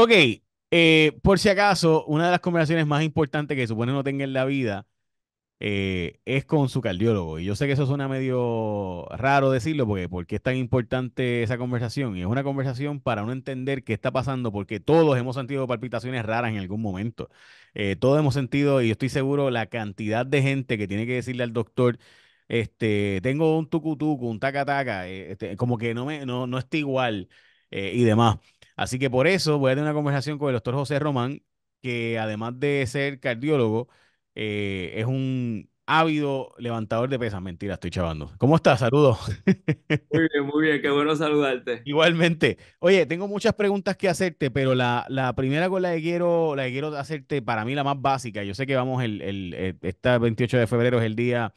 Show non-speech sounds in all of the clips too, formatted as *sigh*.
Ok, eh, por si acaso, una de las conversaciones más importantes que supone no tenga en la vida eh, es con su cardiólogo. Y yo sé que eso suena medio raro decirlo, porque, porque es tan importante esa conversación. Y es una conversación para no entender qué está pasando, porque todos hemos sentido palpitaciones raras en algún momento. Eh, todos hemos sentido, y yo estoy seguro, la cantidad de gente que tiene que decirle al doctor. Este, tengo un tucutuco, un taca-taca, este, como que no, me, no, no está igual y demás. Así que por eso voy a tener una conversación con el doctor José Román, que además de ser cardiólogo, eh, es un ávido levantador de pesas. Mentira, estoy chavando. ¿Cómo estás? Saludos. Muy bien, muy bien. Qué bueno saludarte. *laughs* Igualmente. Oye, tengo muchas preguntas que hacerte, pero la, primera con la que, quiero, la quiero hacerte, para mí la más básica, yo sé que vamos, el, el, 28 e, de febrero es el día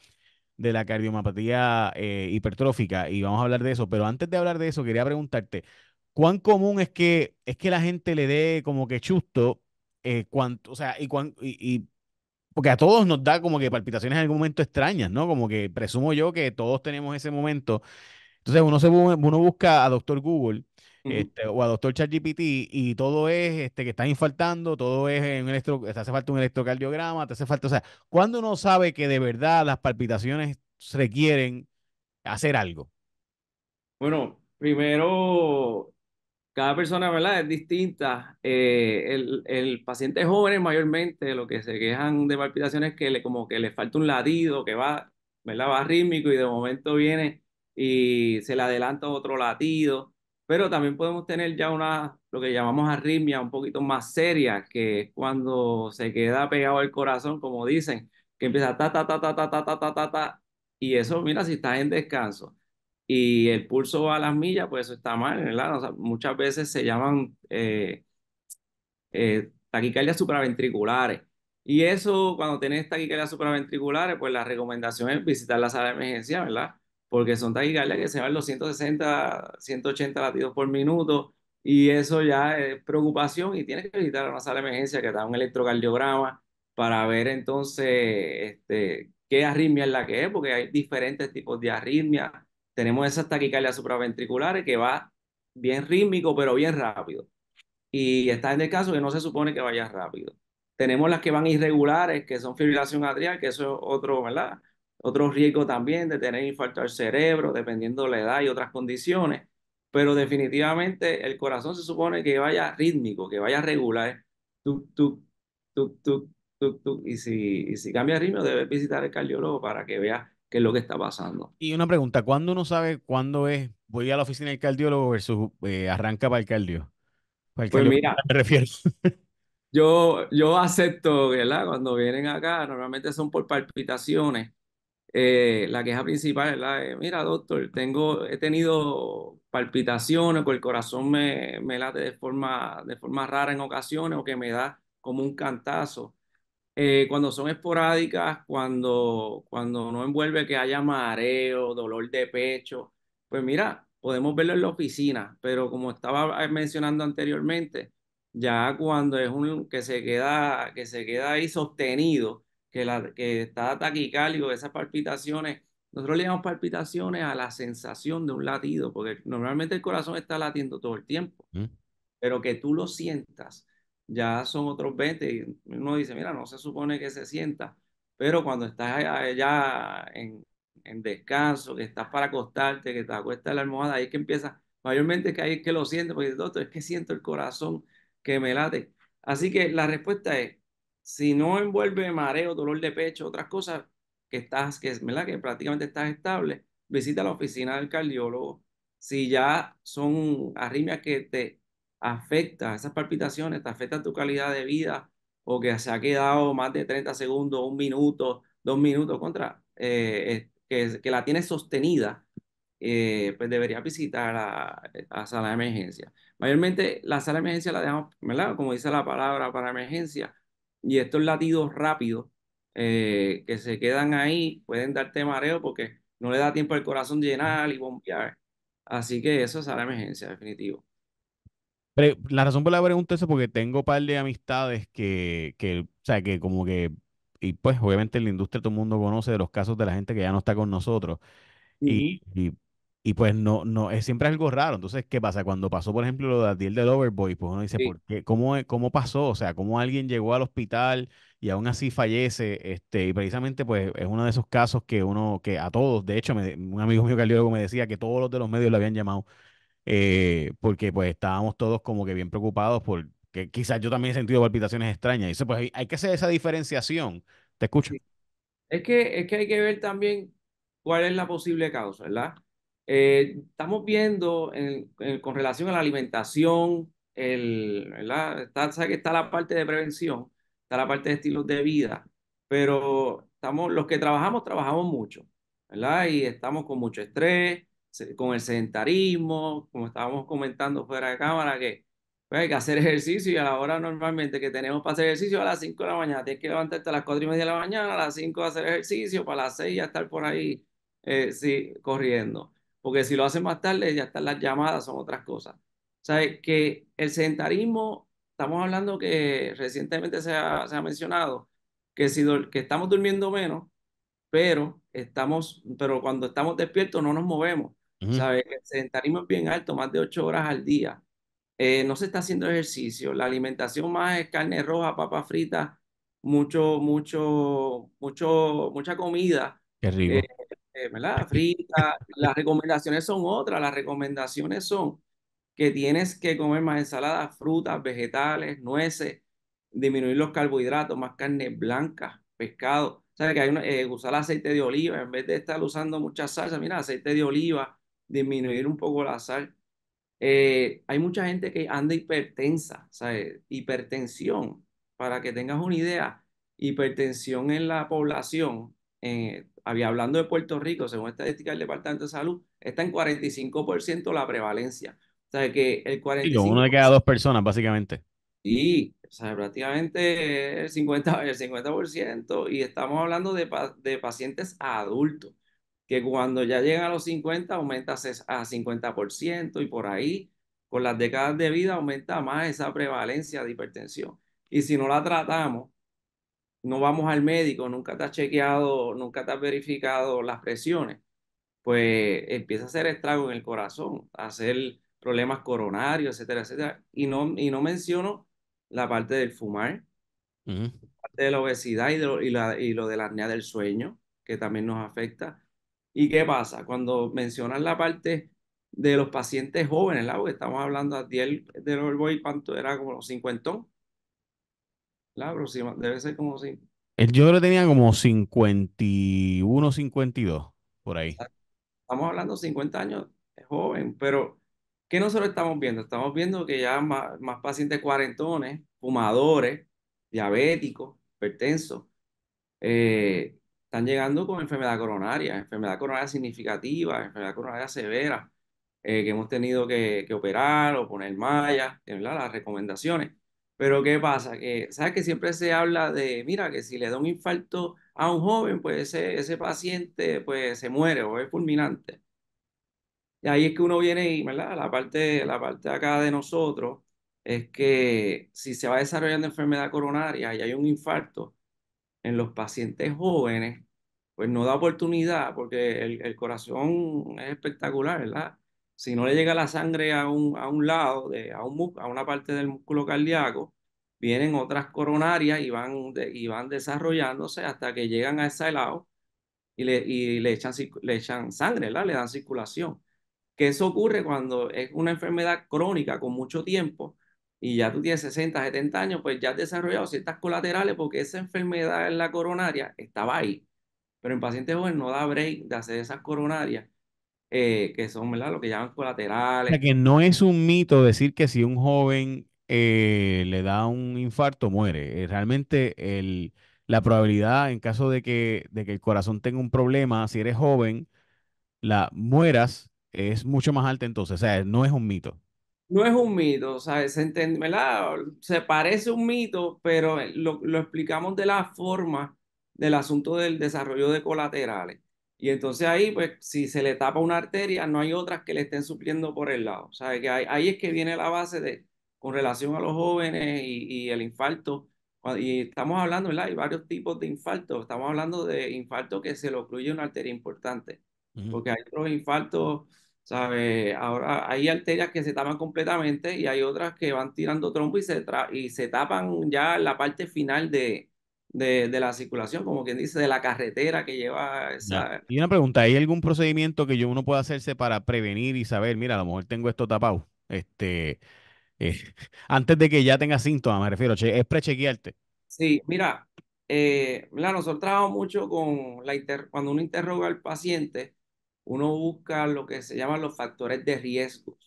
de la cardiomapatía eh, hipertrófica y vamos a hablar de eso, pero antes de hablar de eso, quería preguntarte, ¿Cuán común es que, es que la gente le dé como que chusto? Eh, cuánto, o sea, y, y, porque a todos nos da como que palpitaciones en algún momento extrañas, ¿no? Como que presumo yo que todos tenemos ese momento. Entonces uno, se, uno busca a doctor Google este, o a doctor ChatGPT y todo es este, que están infartando, todo es en electro, te hace falta un electrocardiograma, te hace falta, o sea, cuando uno sabe que de verdad las palpitaciones requieren hacer algo? Bueno, primero cada persona, ¿verdad? Es distinta. el, el, paciente joven mayormente lo que se quejan de palpitaciones es que le, como que le falta un latido, que va, Va rítmico y de momento viene y se le adelanta otro latido. Pero también podemos tener ya una, lo que llamamos arritmia un poquito más seria, que es cuando se queda pegado el corazón, como dicen, que empieza ta, ta, ta, ta, ta, ta, ta, ta, ta, ta. Y eso, mira, si estás en descanso y el pulso va a las millas, pues eso está mal, ¿verdad? muchas veces se llaman eh, eh, taquicardias supraventriculares. Y eso, cuando tienes taquicardias supraventriculares, pues la recomendación es visitar la sala de emergencia, ¿verdad? Porque son taquicardias que se van los 160, 180 latidos por minuto y eso ya es preocupación y tienes que visitar una sala de emergencia que te da un electrocardiograma para ver entonces este, qué arritmia es la que es, porque hay diferentes tipos de arritmia, tenemos esas taquicardias supraventriculares que va bien rítmico, pero bien rápido. Y está en el caso que no se supone que vaya rápido. Tenemos las que van irregulares, que son fibrilación atrial, que eso es otro, ¿verdad? Otro riesgo también de tener infarto al cerebro, dependiendo de la edad y otras condiciones. Pero definitivamente el corazón se supone que vaya rítmico, que vaya regular. Tuc, tuc, tuc, y si, y si cambia ritmo, debes visitar el cardiólogo para que vea qué es lo que está pasando. Y una pregunta, ¿cuándo uno sabe cuándo es voy a la oficina del cardiólogo versus eh, arranca para el cardio? pues mira, me refiero. *laughs* yo, yo acepto, ¿verdad? Cuando vienen acá, normalmente son por palpitaciones. Eh, la queja principal, es mira, doctor, tengo, he tenido palpitaciones, o el corazón me, me late de forma, de forma rara en ocasiones o que me da como un cantazo. Eh, cuando son esporádicas, cuando, cuando no envuelve que haya mareo, dolor de pecho, pues mira, podemos verlo en la oficina, pero como estaba eh, mencionando anteriormente, ya cuando es un que se queda, que se queda ahí sostenido, que, la, que está taquicálico, esas palpitaciones, nosotros le llamamos palpitaciones a la sensación de un latido, porque normalmente el corazón está latiendo todo el tiempo, pero que tú lo sientas ya son otros 20. y Uno dice, mira, no se supone que se sienta, pero cuando estás ya en, en descanso, que estás para acostarte, que te acuestas la almohada, ahí es que empieza, mayormente que ahí es que lo siento porque doctor, es que siento el corazón que me late. Así que la respuesta es, si no envuelve mareo, dolor de pecho, otras cosas que estás, que, que prácticamente estás estable, visita la oficina del cardiólogo. Si ya son arritmias que te afecta, esas palpitaciones te afecta tu calidad de vida o que se ha quedado más de 30 segundos, un minuto, dos minutos contra, eh, eh, que, que, la tienes sostenida, eh, pues debería visitar a, la sala de emergencia. Mayormente la sala de emergencia la dejamos, Como dice la palabra para emergencia, y estos latidos rápidos que se quedan ahí pueden darte mareo porque no le da tiempo al corazón llenar y bombear. Así que eso es sala de emergencia, definitivo. Pero la razón por la que pregunto eso es porque tengo un par de amistades que, que, o sea, que como que, y pues obviamente en la industria todo el mundo conoce de los casos de la gente que ya no está con nosotros. y, y, pues no, no, es siempre algo raro. Entonces, ¿qué pasa? Cuando pasó, por ejemplo, lo de Adiel del Overboy, pues uno dice, ¿por qué? ¿Cómo, ¿Cómo pasó? O sea, ¿cómo alguien llegó al hospital y aún así fallece? Este, y precisamente, pues, es uno de esos casos que uno, que a todos, de hecho, un amigo mío cardiólogo me decía que todos los de los medios lo habían llamado eh, porque pues estábamos todos como que bien preocupados porque quizás yo también he sentido palpitaciones extrañas. Y eso, pues hay, que hacer esa diferenciación. Te escucho. Es que, es que hay que ver también cuál es la posible causa, ¿verdad? Eh, estamos viendo con relación a la alimentación, el, ¿verdad? Está, ¿sabes que está la parte de prevención, está la parte de estilos de vida, pero estamos, los que trabajamos, trabajamos mucho, ¿verdad? Y estamos con mucho estrés, con el sedentarismo, como estábamos comentando fuera de cámara, que pues, hay que hacer ejercicio y a la hora normalmente que tenemos para hacer ejercicio a las 5 de la mañana, tienes que levantarte a las 4 y media de la mañana, a las 5 hacer ejercicio, para las 6 ya estar por ahí eh, sí, corriendo, porque si lo hacen más tarde ya están las llamadas, son otras cosas. ¿Sabes? Que el sedentarismo, estamos hablando que recientemente se ha, mencionado que, si, que estamos durmiendo menos, pero, estamos, pero cuando estamos despiertos no nos movemos sabe El este, bien alto, más de ocho horas al día. Eh, no se está haciendo ejercicio. La alimentación más es carne roja, papa frita, mucho, mucho, mucho, mucha comida. Qué eh, eh, ¿Verdad? Frita. las recomendaciones son otras. Las recomendaciones son que tienes que comer más ensaladas, frutas, vegetales, nueces, disminuir los carbohidratos, más carne blanca, pescado. ¿Sabes? Que hay usar aceite de oliva en vez de estar usando mucha salsa. Mira, aceite de oliva, disminuir un poco la sal. Eh, hay mucha gente que anda hipertensa, ¿sabes? Hipertensión, para que tengas una idea, hipertensión en la población, eh, hablando de Puerto Rico, según estadísticas del Departamento de Salud, está en 45% la prevalencia. O sea, que el 45%. uno de cada dos personas, básicamente. Sí, o sea, prácticamente el 50%, el 50% y estamos hablando de pacientes adultos que cuando ya llegan a los 50 aumenta a 50% y por ahí, con las décadas de vida, aumenta más esa prevalencia de hipertensión. Y si no la tratamos, no vamos al médico, nunca te has chequeado, nunca te has verificado las presiones, pues empieza a hacer estrago en el corazón, a hacer problemas coronarios, etcétera, etcétera. Y no, y no menciono la parte del fumar, la parte de la obesidad y, lo, y, la, lo de la apnea del sueño, que también nos afecta. ¿Y qué pasa? Cuando mencionan la parte de los pacientes jóvenes, ¿la? porque estamos hablando a Tiel del hoy, ¿cuánto era? Como los cincuentón. La próxima debe ser como si. Yo creo tenía como 51, 52, por ahí. Estamos hablando 50 años, joven, pero ¿qué nosotros estamos viendo? Estamos viendo que ya más, pacientes cuarentones, fumadores, diabéticos, hipertensos, eh, están llegando con enfermedad coronaria, enfermedad coronaria significativa, enfermedad coronaria severa, eh, que hemos tenido que, operar o poner malla las recomendaciones. Pero ¿qué pasa? Que, ¿Sabes que siempre se habla de, mira, que si le da un infarto a un joven, pues ese, paciente pues, se muere o es fulminante? Y ahí es que uno viene y, ¿verdad? La parte, la parte acá de nosotros es que si se va desarrollando enfermedad coronaria y hay un infarto, en los pacientes jóvenes, pues no da oportunidad porque el, corazón es espectacular, ¿verdad? Si no le llega la sangre a un, a un lado, de, a, un, a una parte del músculo cardíaco, vienen otras coronarias y van, y van desarrollándose hasta que llegan a ese lado y le, echan, le echan sangre, ¿verdad? le dan circulación. Que eso ocurre cuando es una enfermedad crónica con mucho tiempo, y ya tú tienes 60, 70 años, pues ya has desarrollado ciertas colaterales porque esa enfermedad en la coronaria estaba ahí. Pero en pacientes jóvenes no da break de hacer esas coronarias, eh, que son ¿verdad? lo que llaman colaterales. O sea, que no es un mito decir que si un joven eh, le da un infarto, muere. Eh, realmente el, la probabilidad en caso de que, de que el corazón tenga un problema, si eres joven, la mueras es mucho más alta entonces. O sea, no es un mito no es un mito, ¿sabes? Se, entiende, se parece un mito, pero eh, lo, explicamos de la forma del asunto del desarrollo de colaterales. Y entonces ahí, pues, si se le tapa una arteria, no hay otras que le estén supliendo por el lado. Que ahí, es que viene la base de, con relación a los jóvenes y, el infarto. Y estamos hablando, ¿verdad? Hay varios tipos de infarto Estamos hablando de infarto que se le ocluye una arteria importante. Porque hay otros infartos ¿Sabe? Ahora hay arterias que se tapan completamente y hay otras que van tirando trombo y se, y se tapan ya la parte final de, de, la circulación, como quien dice, de la carretera que lleva. Esa... Y una pregunta, ¿hay algún procedimiento que yo uno pueda hacerse para prevenir y saber, mira, a lo mejor tengo esto tapado? Este, eh, *laughs* antes de que ya tenga síntomas, me refiero, es prechequearte. Sí, eh, mira, nosotros trabajamos mucho con la cuando uno interroga al paciente, uno busca lo que se llaman los factores de riesgo.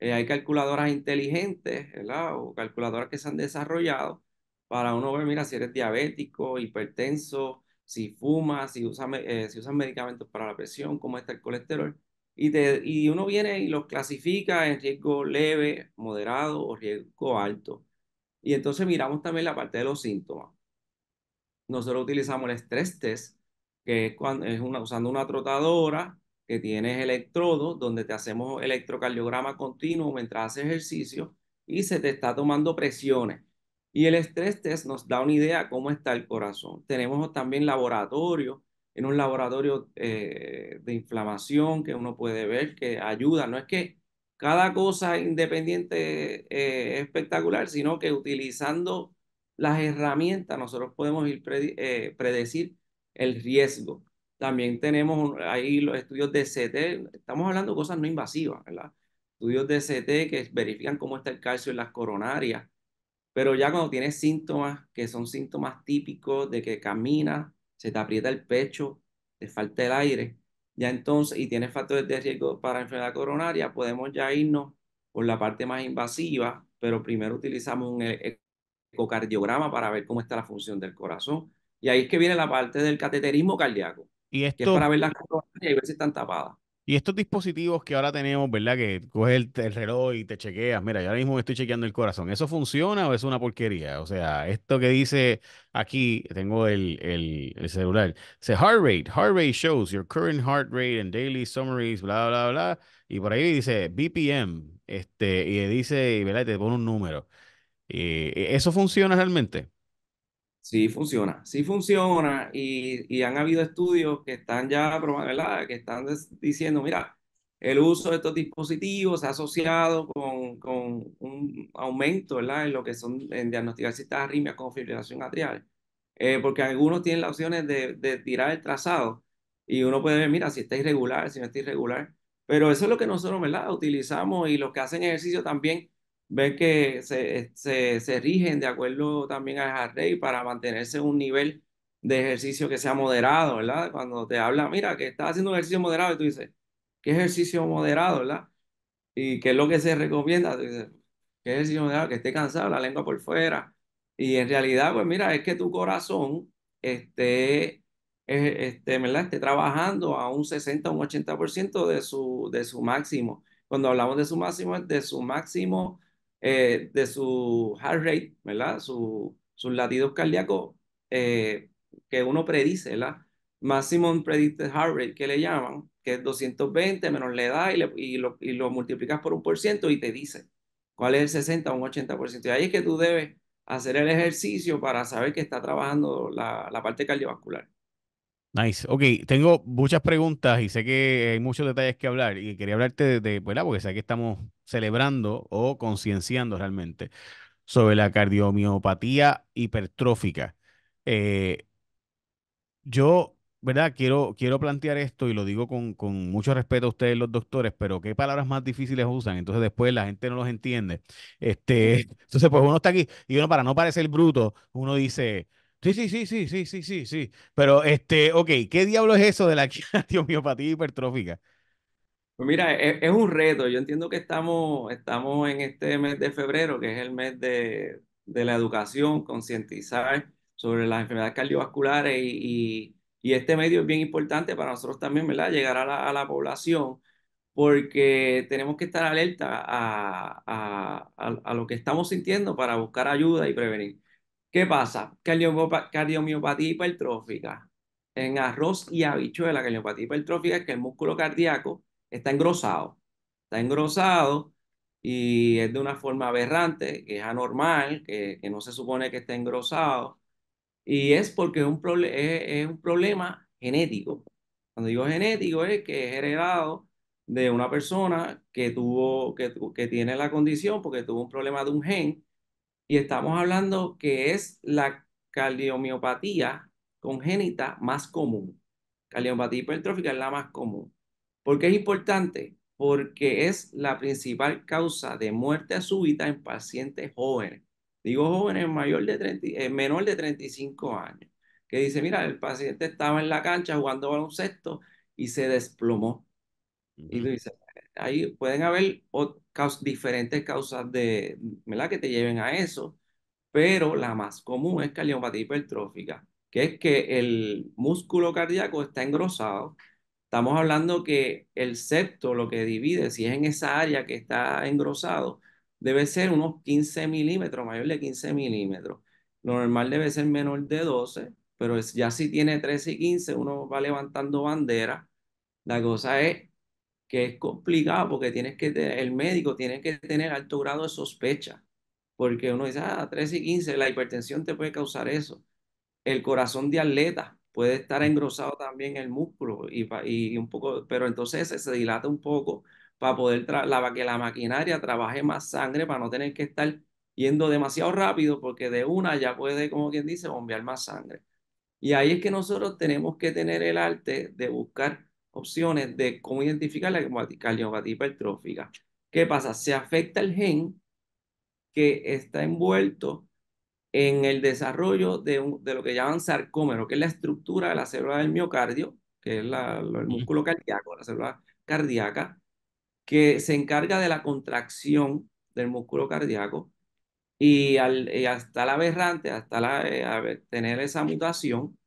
Eh, hay calculadoras inteligentes, ¿verdad? O calculadoras que se han desarrollado para uno ver, mira, si eres diabético, hipertenso, si fumas, si eh, usas si usa medicamentos para la presión, cómo está el colesterol. Y, te, uno viene y los clasifica en riesgo leve, moderado o riesgo alto. Y entonces miramos también la parte de los síntomas. Nosotros utilizamos el estrés test, que es, cuando, es una, usando una trotadora que tienes electrodos donde te hacemos electrocardiograma continuo mientras haces ejercicio y se te está tomando presiones. Y el estrés test nos da una idea cómo está el corazón. Tenemos también laboratorio, en un laboratorio eh, de inflamación que uno puede ver que ayuda. No es que cada cosa independiente eh, es espectacular, sino que utilizando las herramientas nosotros podemos ir eh, predecir el riesgo. También tenemos ahí los estudios de CT, estamos hablando de cosas no invasivas, ¿verdad? Estudios de CT que verifican cómo está el calcio en las coronarias, pero ya cuando tienes síntomas que son síntomas típicos de que camina se te aprieta el pecho, te falta el aire, ya entonces, y tienes factores de riesgo para enfermedad coronaria, podemos ya irnos por la parte más invasiva, pero primero utilizamos un e-, ecocardiograma para ver cómo está la función del corazón. Y ahí es que viene la parte del cateterismo cardíaco. Y esto, y Y estos dispositivos que ahora tenemos, ¿verdad? Que coges el, reloj y te chequeas. Mira, yo ahora mismo me estoy chequeando el corazón. ¿Eso funciona o es una porquería? O sea, esto que dice aquí, tengo el, el, celular. Dice heart rate. Heart rate shows your current heart rate and daily summaries, bla, bla, bla. Y por ahí dice BPM. Este, y dice, ¿verdad? Y te pone un número. Eh, ¿Eso funciona realmente? Sí funciona, sí funciona y, han habido estudios que están ya ¿verdad? Que están diciendo, mira, el uso de estos dispositivos ha asociado con, un aumento ¿verdad? en lo que son en diagnosticar ciertas arritmias con fibrilación atrial, eh, porque algunos tienen la opción de, de, tirar el trazado y uno puede ver, mira, si está irregular, si no está irregular, pero eso es lo que nosotros ¿verdad? utilizamos y los que hacen ejercicio también ven que se, se, se rigen de acuerdo también a rey para mantenerse un nivel de ejercicio que sea moderado, ¿verdad? Cuando te habla, mira, que estás haciendo un ejercicio moderado, y tú dices, ¿qué ejercicio moderado, ¿verdad? ¿Y qué es lo que se recomienda? Tú dices, ¿qué ejercicio moderado? Que esté cansado, la lengua por fuera. Y en realidad, pues mira, es que tu corazón esté, eh, este, ¿verdad? esté trabajando a un 60, un 80% de su, de su máximo. Cuando hablamos de su máximo, es de su máximo eh, de su heart rate, ¿verdad? sus latidos cardíacos eh, que uno predice, ¿verdad? Maximum Predicted Heart Rate, que le llaman, que es 220 menos la edad y, le, y, lo, y lo, multiplicas por un por ciento y te dice cuál es el 60 o un 80%. Y ahí es que tú debes hacer el ejercicio para saber que está trabajando la, parte cardiovascular. Nice. Ok, tengo muchas preguntas y sé que hay muchos detalles que hablar y quería hablarte de, de ¿verdad? Porque sé que estamos celebrando o concienciando realmente sobre la cardiomiopatía hipertrófica. Eh, yo, ¿verdad? Quiero, quiero plantear esto y lo digo con, con, mucho respeto a ustedes los doctores, pero qué palabras más difíciles usan, entonces después la gente no los entiende. Este, *laughs* entonces, pues uno está aquí y uno para no parecer bruto, uno dice, sí, sí, sí, sí, sí, sí, sí, sí, pero este, ok, ¿qué diablo es eso de la *laughs* cardiomiopatía hipertrófica? Pues mira, e, e, es, un reto. Yo entiendo que estamos, estamos en este mes de febrero, que es el mes de, la educación, concientizar sobre las enfermedades cardiovasculares y, y, este medio es bien importante para nosotros también, ¿verdad? Llegar a la, a la población porque tenemos que estar alerta a, lo que estamos sintiendo para buscar ayuda y prevenir. ¿Qué pasa? Cardiomiopatía, hipertrófica. En arroz y habichuela, cardiomiopatía hipertrófica es que el músculo cardíaco está engrosado. Está engrosado y es de una forma aberrante, que es anormal, que, no se supone que esté engrosado. Y es porque es un, es un problema genético. Cuando digo genético es que es heredado de una persona que tuvo, que, que tiene la condición porque tuvo un problema de un gen. Y estamos hablando que es la cardiomiopatía congénita más común. Cardiomiopatía hipertrófica es la más común. ¿Por qué es importante? Porque es la principal causa de muerte súbita en pacientes jóvenes. Digo jóvenes mayor de 30, eh, menor de 35 años, que dice, mira, el paciente estaba en la cancha jugando baloncesto y se desplomó. Y tú dice, ahí pueden haber diferentes causas de, ¿verdad? que te lleven a eso, pero la más común es cardiopatía hipertrófica, que es que el músculo cardíaco está engrosado, Estamos hablando que el septo, lo que divide, si es en esa área que está engrosado, debe ser unos 15 milímetros, mayor de 15 milímetros. Lo normal debe ser menor de 12, pero ya si tiene 13 y 15, uno va levantando bandera. La cosa es que es complicado porque tienes que el médico tiene que tener alto grado de sospecha, porque uno dice, ah, 13 y 15, la hipertensión te puede causar eso. El corazón de atleta, puede estar engrosado también el músculo y, y un poco, pero entonces se, dilata un poco para poder la, que la maquinaria trabaje más sangre para no tener que estar yendo demasiado rápido porque de una ya puede, como quien dice, bombear más sangre. Y ahí es que nosotros tenemos que tener el arte de buscar opciones de cómo identificar la cardiopatía hipertrófica. ¿Qué pasa? Se afecta el gen que está envuelto en el desarrollo de, de lo que llaman sarcómero, que es la estructura de la célula del miocardio, que es la, el músculo cardíaco, la célula cardíaca, que se encarga de la contracción del músculo cardíaco y, al, hasta la aberrante, hasta la, eh, tener esa mutación,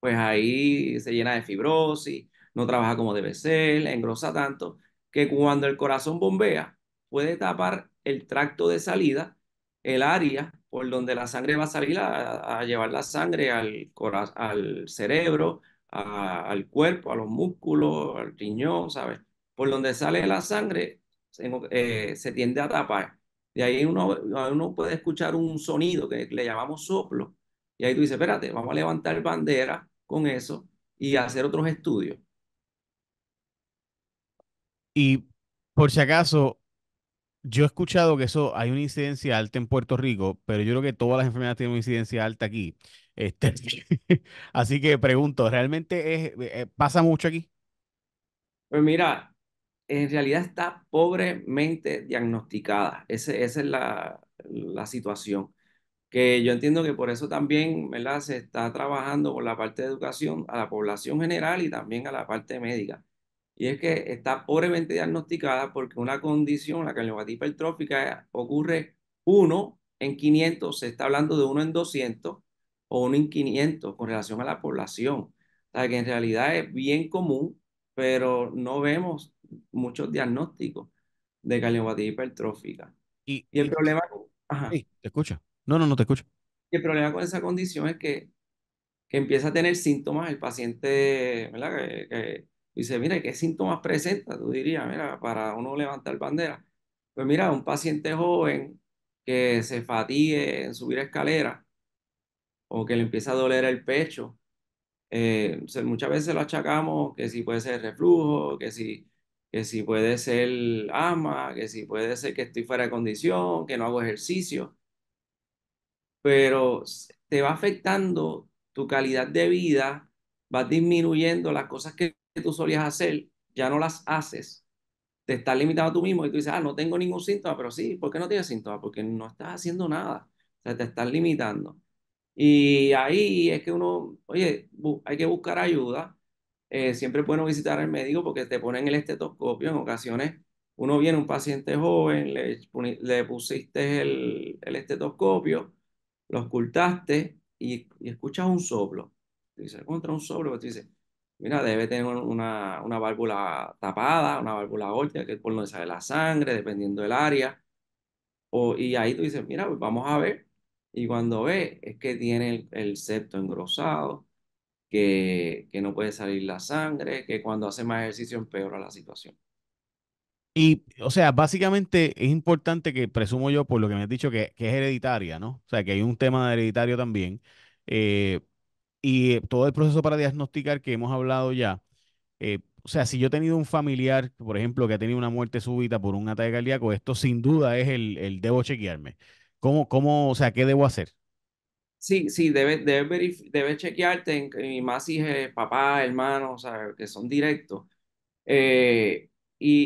pues ahí se llena de fibrosis, no trabaja como debe ser, engrosa tanto, que cuando el corazón bombea puede tapar el tracto de salida, el área por donde la sangre va a salir a, llevar la sangre al, al cerebro, al cuerpo, a los músculos, al riñón, ¿sabes? Por donde sale la sangre se eh, tiende a tapar. De ahí uno, uno puede escuchar un sonido que le llamamos soplo. Y ahí tú dices, espérate, vamos a levantar bandera con eso y hacer otros estudios. Y por si acaso, yo he escuchado que eso hay una incidencia alta en Puerto Rico, pero yo creo que todas las enfermedades tienen una incidencia alta aquí. Este, *laughs* *laughs* así que pregunto, ¿realmente es, eh, pasa mucho aquí? Pues mira, en realidad está pobremente diagnosticada. esa es la, situación. Que yo entiendo que por eso también se está trabajando con la parte de educación a la población general y también a la parte médica y es que está pobremente diagnosticada porque una condición, la cardiopatía hipertrófica, ocurre uno en 500, se está hablando de uno en 200 o uno en 500 con relación a la población. O sea, que en realidad es bien común, pero no vemos muchos diagnósticos de cardiopatía hipertrófica. Y, el problema... Ajá. Sí, te escucha. No, no, no te escucha. Y el problema con esa condición es que, que empieza a tener síntomas el paciente, ¿verdad? dice, mira, ¿qué síntomas presenta? Tú dirías, mira, para uno levantar bandera. Pues mira, un paciente joven que se fatigue en subir escalera o que le empieza a doler el pecho. Eh, muchas veces lo achacamos que si puede ser reflujo, que si, que si puede ser ama que si puede ser que estoy fuera de condición, que no hago ejercicio. Pero te va afectando tu calidad de vida, vas disminuyendo las cosas que tú solías hacer, ya no las haces, te estás limitando a tú mismo y tú dices, ah, no tengo ningún síntoma, pero sí, ¿por qué no tienes síntoma? Porque no estás haciendo nada, o sea, te estás limitando. Y ahí es que uno, oye, hay que buscar ayuda. Eh, siempre es bueno visitar al médico porque te ponen el estetoscopio. En ocasiones, uno viene, un paciente joven, le, le pusiste el, el, estetoscopio, lo ocultaste y, escuchas un soplo. Dice, contra un soplo, pues tú mira, debe tener una, una válvula tapada, una válvula olla, que es por donde sale la sangre, dependiendo del área. O, y ahí tú dices, mira, pues vamos a ver. Y cuando ve es que tiene el, el septo engrosado, que, que, no puede salir la sangre, que cuando hace más ejercicio empeora la situación. Y, o sea, básicamente es importante que, presumo yo, por lo que me has dicho, que, que es hereditaria, ¿no? O sea, que hay un tema hereditario también. Eh, y eh, todo el proceso para diagnosticar que hemos hablado ya, eh, o sea, si yo he tenido un familiar, por ejemplo, que ha tenido una muerte súbita por un ataque cardíaco, esto sin duda es el, el debo chequearme. ¿Cómo, cómo, o sea, qué debo hacer? Sí, sí, debes debe debe chequearte, en, más hijos, es eh, papá, hermano, o que son directos. y,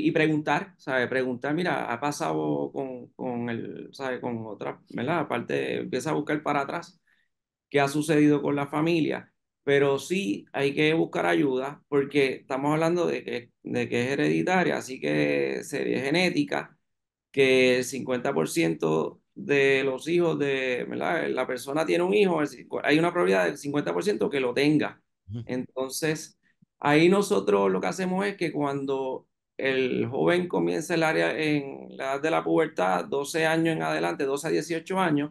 y, preguntar, ¿sabes? Preguntar, mira, ha pasado con, con el, sabe Con otra, ¿verdad? Aparte, empieza a buscar para atrás qué ha sucedido con la familia, pero sí hay que buscar ayuda porque estamos hablando de que, de que es hereditaria, así que sería genética, que el 50% de los hijos de la persona tiene un hijo, hay una probabilidad del 50% que lo tenga. Entonces, ahí nosotros lo que hacemos es que cuando el joven comienza el área en la edad de la pubertad, 12 años en adelante, 12 a 18 años,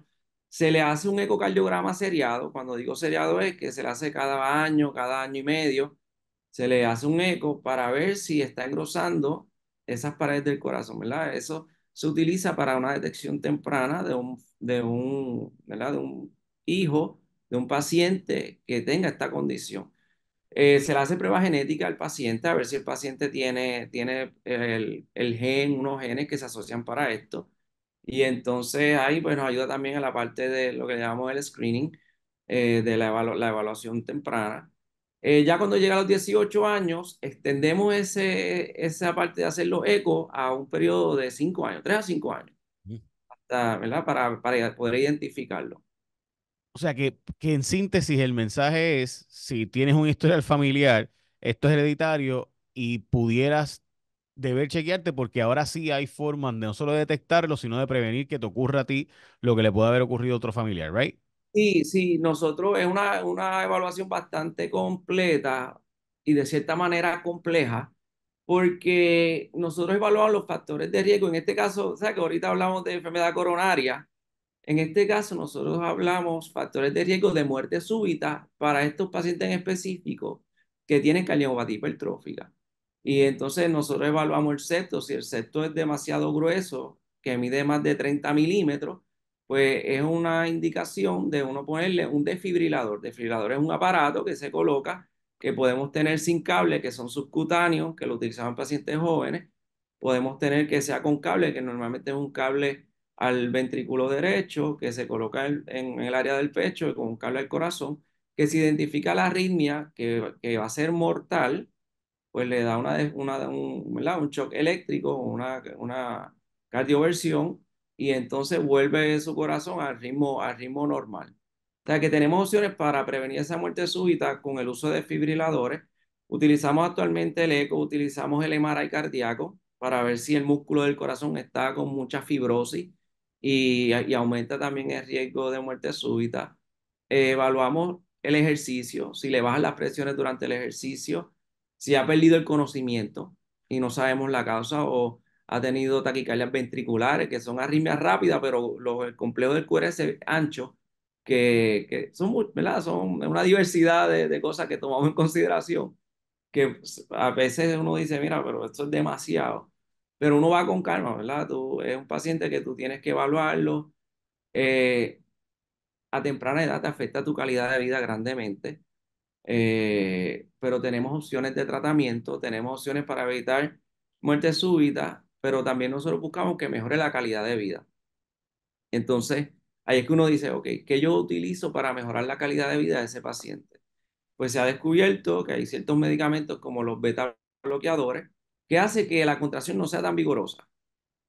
se le hace un ecocardiograma seriado. Cuando digo seriado es que se le hace cada año, cada año y medio. Se le hace un eco para ver si está engrosando esas paredes del corazón, ¿verdad? Eso se utiliza para una detección temprana de un, de un, De un hijo, de un paciente que tenga esta condición. Eh, se le hace prueba genética al paciente a ver si el paciente tiene, tiene el, el gen, unos genes que se asocian para esto y entonces ahí pues nos ayuda también a la parte de lo que llamamos el screening, eh, de la, evaluación temprana. Eh, ya cuando llega a los 18 años, extendemos ese, esa parte de hacerlo eco a un periodo de 5 años, 3 a 5 años, hasta, ¿verdad? Para, para poder identificarlo. O sea que, que en síntesis el mensaje es, si tienes un historial familiar, esto es hereditario y pudieras deber chequearte porque ahora sí hay formas de no solo detectarlo, sino de prevenir que te ocurra a ti lo que le puede haber ocurrido a otro familiar, ¿right? Sí, sí, nosotros es una, una evaluación bastante completa y de cierta manera compleja, porque nosotros evaluamos los factores de riesgo. En este caso, o sea, que ahorita hablamos de enfermedad coronaria, en este caso nosotros hablamos factores de riesgo de muerte súbita para estos pacientes en específico que tienen cardiopatía hipertrófica. Y entonces nosotros evaluamos el septo. Si el septo es demasiado grueso, que mide más de 30 milímetros, pues es una indicación de uno ponerle un desfibrilador. Desfibrilador es un aparato que se coloca, que podemos tener sin cable, que son subcutáneos, que lo utilizaban pacientes jóvenes. Podemos tener que sea con cable, que normalmente es un cable al ventrículo derecho, que se coloca en, el área del pecho, y con un cable al corazón, que se identifica la arritmia, que, que va a ser mortal, pues le da una, una un, un, shock eléctrico, una, una cardioversión, y entonces vuelve su corazón al ritmo, ritmo normal. O sea que tenemos opciones para prevenir esa muerte súbita con el uso de fibriladores. Utilizamos actualmente el eco, utilizamos el MRI cardíaco para ver si el músculo del corazón está con mucha fibrosis y, aumenta también el riesgo de muerte súbita. Eh, evaluamos el ejercicio, si le bajan las presiones durante el ejercicio, si ha perdido el conocimiento y no sabemos la causa o ha tenido taquicardias ventriculares, que son arritmias rápidas, pero el complejo del QRS ancho, que, que son, ¿verdad? son una diversidad de, de cosas que tomamos en consideración, que a veces uno dice, mira, pero esto es demasiado. Pero uno va con calma, ¿verdad? Tú, es un paciente que tú tienes que evaluarlo. Eh, a temprana edad te afecta tu calidad de vida grandemente. Eh, pero tenemos opciones de tratamiento, tenemos opciones para evitar muerte súbita, pero también nosotros buscamos que mejore la calidad de vida. Entonces, ahí es que uno dice, ok, ¿qué yo utilizo para mejorar la calidad de vida de ese paciente? Pues se ha descubierto que hay ciertos medicamentos como los beta bloqueadores que hace que la contracción no sea tan vigorosa.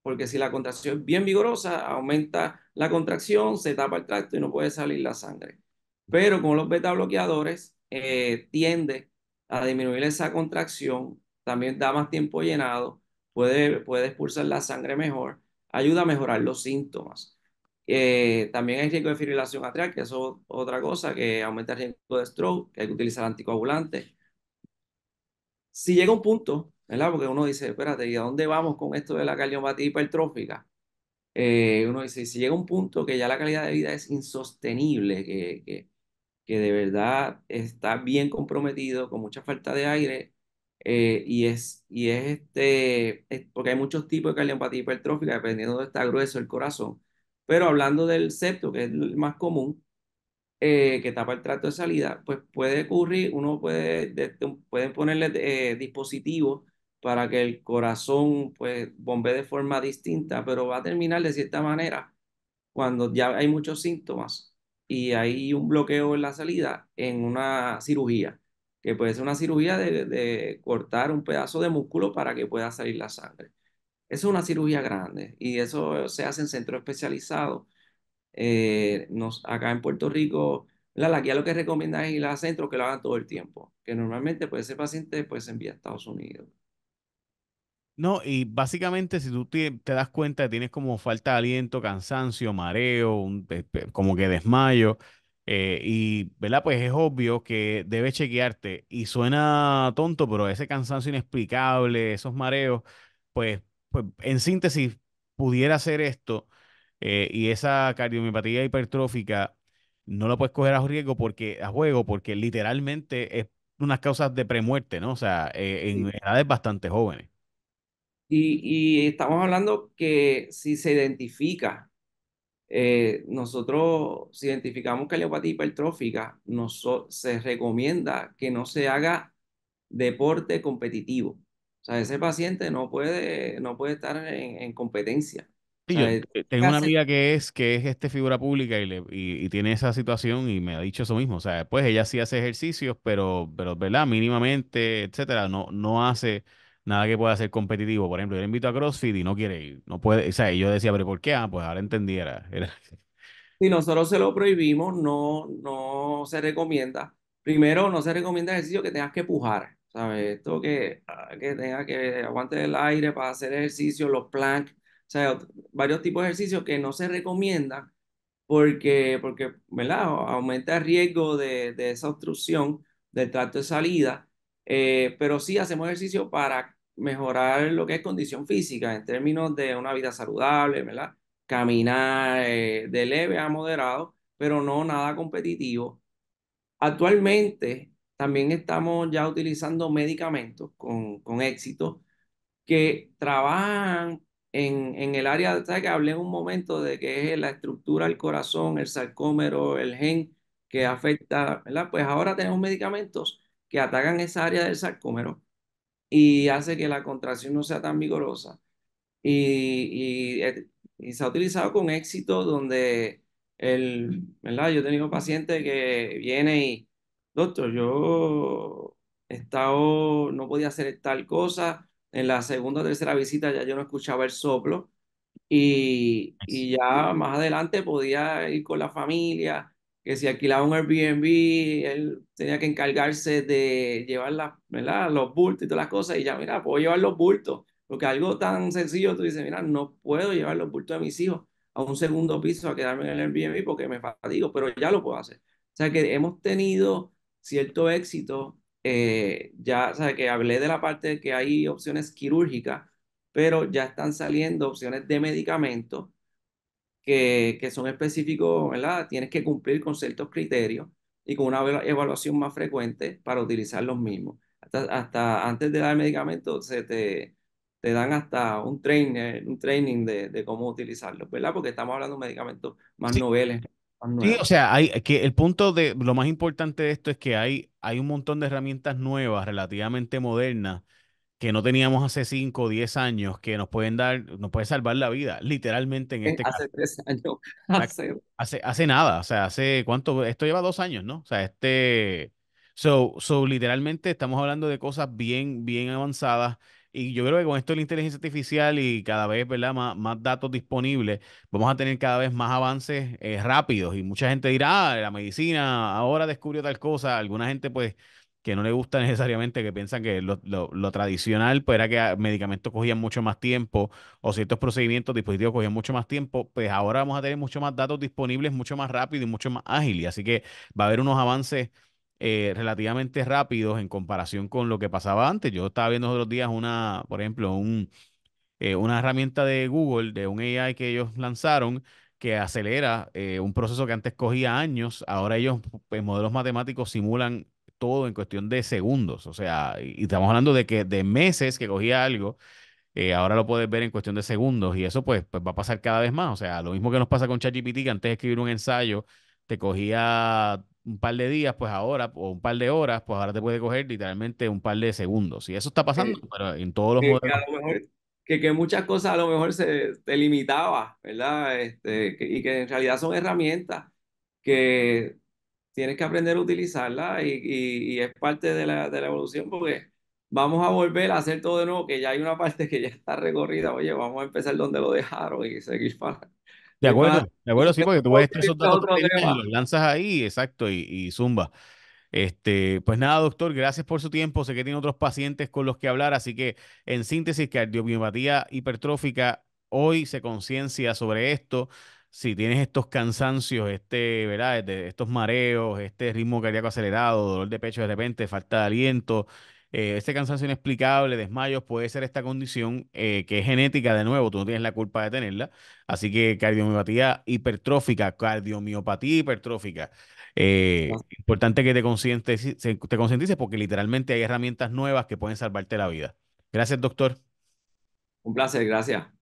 Porque si la contracción es bien vigorosa, aumenta la contracción, se tapa el tracto y no puede salir la sangre. Pero con los beta bloqueadores eh, tiende a disminuir esa contracción, también da más tiempo llenado, puede, puede expulsar la sangre mejor, ayuda a mejorar los síntomas. Eh, también hay riesgo de fibrilación atrial, que es otra cosa que aumenta el riesgo de stroke, que hay que utilizar anticoagulantes. Si llega un punto, ¿verdad? Porque uno dice, espérate, ¿y a dónde vamos con esto de la cardiomiopatía hipertrófica? Eh, uno dice, si llega un punto que ya la calidad de vida es insostenible, que que de verdad está bien comprometido, con mucha falta de aire, eh, y es, y es este, porque hay muchos tipos de cardiopatía hipertrófica, dependiendo de está grueso el corazón. Pero hablando del septo, que es el más común, eh, que tapa el trato de salida, pues puede ocurrir, uno puede, pueden ponerle eh, dispositivos para que el corazón pues bombee de forma distinta, pero va a terminar de cierta manera cuando ya hay muchos síntomas y hay un bloqueo en la salida en una cirugía, que puede ser una cirugía de, cortar un pedazo de músculo para que pueda salir la sangre. Eso es una cirugía grande y eso se hace en centros especializados. Eh, nos, acá en Puerto Rico, la, la, lo que recomienda es ir a centros que lo hagan todo el tiempo, que normalmente puede ese paciente pues, se envía a Estados Unidos. No, y básicamente si tú te, das cuenta, tienes como falta de aliento, cansancio, mareo, como que desmayo, eh, y, ¿verdad? Pues es obvio que debes chequearte y suena tonto, pero ese cansancio inexplicable, esos mareos, pues, pues en síntesis, pudiera ser esto eh, y esa cardiomiopatía hipertrófica no la puedes coger a riesgo porque a juego porque literalmente es unas causas de premuerte, ¿no? O sea, eh, en edades bastante jóvenes. Y, estamos hablando que si se identifica, eh, nosotros, si identificamos cardiopatía hipertrófica, nos, se recomienda que no se haga deporte competitivo. O sea, ese paciente no puede, no puede estar en, competencia. tengo una amiga que es, que es este figura pública y, le, y, tiene esa situación y me ha dicho eso mismo. O sea, después pues ella sí hace ejercicios, pero, pero ¿verdad? Mínimamente, etcétera, no, no hace nada que pueda ser competitivo. Por ejemplo, yo le invito a CrossFit y no quiere ir, no puede, o sea, y yo decía, pero ¿por qué? Ah, pues ahora entendiera. *laughs* Si nosotros se lo prohibimos, no, no se recomienda. Primero, no se recomienda ejercicio que tengas que pujar, ¿sabes? Esto que, ah, que tenga que aguante el aire para hacer ejercicio, los planks, o sea, varios tipos de ejercicios que no se recomiendan porque, porque ¿verdad? Aumenta el riesgo de, de esa obstrucción del trato de salida eh, pero sí hacemos ejercicio para mejorar lo que es condición física en términos de una vida saludable, ¿verdad? Caminar eh, de leve a moderado, pero no nada competitivo. Actualmente también estamos ya utilizando medicamentos con, con éxito que trabajan en, en el área, ¿sabes que hablé en un momento de que es la estructura del corazón, el sarcómero, el gen que afecta, ¿verdad? Pues ahora tenemos medicamentos que atacan esa área del sarcómero y hace que la contracción no sea tan vigorosa. Eh, y, se ha utilizado con éxito donde el, ¿verdad? Yo he tenido pacientes que vienen y, doctor, yo he estado, no podía hacer tal cosa, en la segunda o tercera visita ya yo no escuchaba el soplo y, y ya más adelante podía ir con la familia que si alquilaba un Airbnb, él tenía que encargarse de llevar los bultos y todas las cosas. Y ya, mira, puedo llevar los bultos. Porque algo tan sencillo, tú dices, mira, no puedo llevar los bultos de mis hijos a un segundo piso a quedarme en el Airbnb porque me fatigo, pero ya lo puedo hacer. O sea que hemos tenido cierto éxito. Eh, ya, sabes que hablé de la parte de que hay opciones quirúrgicas, pero ya están saliendo opciones de medicamentos que, son específicos, ¿verdad? Tienes que cumplir con ciertos criterios y con una evaluación más frecuente para utilizar los mismos. Hasta, antes de dar el medicamento, se te, te dan hasta un trainer, un training de, cómo utilizarlos, ¿verdad? Porque estamos hablando de medicamentos más noveles. Sí, o sea, hay que el punto de lo más importante de esto es que hay, hay un montón de herramientas nuevas, relativamente modernas, que no teníamos hace 5 o 10 años que nos pueden dar, nos puede salvar la vida, literalmente en eh, este hace caso. *laughs* años. Hace... hace nada, o sea, hace cuánto, esto lleva dos años, ¿no? O sea, este, so, so literalmente estamos hablando de cosas bien, bien avanzadas y yo creo que con esto de la inteligencia artificial y cada vez ¿verdad? Más, más datos disponibles, vamos a tener cada vez más avances eh, rápidos. Y mucha gente dirá, ah, la medicina ahora descubrió tal cosa. Alguna gente pues que no le gusta *laughs* necesariamente, que piensan que lo, tradicional pues, era que ah, medicamentos cogían mucho más tiempo o ciertos procedimientos, dispositivos cogían mucho más tiempo, pues ahora vamos a tener mucho más datos disponibles, mucho más rápido y mucho más ágil. Y así que va a haber unos avances eh, relativamente rápidos en comparación con lo que pasaba antes. Yo estaba viendo los otros días una, por ejemplo, un, eh, una herramienta de Google, de un AI que ellos lanzaron, que acelera eh, un proceso que antes cogía años. Ahora ellos, en pues, modelos matemáticos, simulan todo en cuestión de segundos. O sea, y estamos hablando de que de meses que cogía algo, eh, ahora lo puedes ver en cuestión de segundos y eso pues, pues, va a pasar cada vez más. O sea, lo mismo que nos pasa con ChatGPT, que antes de escribir un ensayo te cogía un par de días, pues ahora, o un par de horas, pues ahora te puede coger literalmente un par de segundos. Y eso está pasando en todos los Que, que, muchas cosas a lo mejor se te limitaba, ¿verdad? Este, y que en realidad son herramientas que tienes que aprender a utilizarla y, es parte de la, evolución porque vamos a volver a hacer todo de nuevo, que ya hay una parte que ya está recorrida, oye, vamos a empezar donde lo dejaron y seguir para... De acuerdo, de acuerdo, sí, porque tú ves estar soltando lo lanzas ahí, exacto, y, y zumba. Este, pues nada, doctor, gracias por su tiempo. Sé que tiene otros pacientes con los que hablar, así que en síntesis, cardiomiopatía hipertrófica hoy se conciencia sobre esto si tienes estos cansancios, este, ¿verdad? Este, estos mareos, este ritmo cardíaco acelerado, dolor de pecho de repente, falta de aliento, eh, este cansancio inexplicable, desmayos, puede ser esta condición eh, que es genética de nuevo, tú no tienes la culpa de tenerla. Así que cardiomiopatía hipertrófica, cardiomiopatía hipertrófica. Eh, importante que te conscientices te concientices porque literalmente hay herramientas nuevas que pueden salvarte la vida. Gracias, doctor. Un placer, gracias.